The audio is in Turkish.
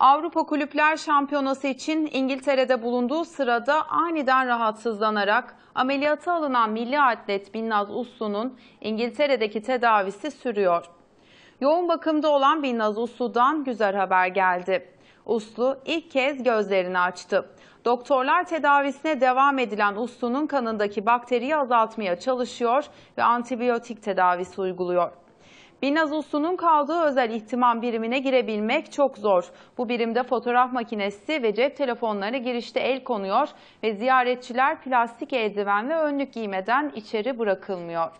Avrupa Kulüpler Şampiyonası için İngiltere'de bulunduğu sırada aniden rahatsızlanarak ameliyata alınan milli atlet Binnaz Uslu'nun İngiltere'deki tedavisi sürüyor. Yoğun bakımda olan Binnaz Uslu'dan güzel haber geldi. Uslu ilk kez gözlerini açtı. Doktorlar tedavisine devam edilen Uslu'nun kanındaki bakteriyi azaltmaya çalışıyor ve antibiyotik tedavisi uyguluyor. Binaz Binazuslu'nun kaldığı özel ihtimam birimine girebilmek çok zor. Bu birimde fotoğraf makinesi ve cep telefonları girişte el konuyor ve ziyaretçiler plastik eldiven ve önlük giymeden içeri bırakılmıyor.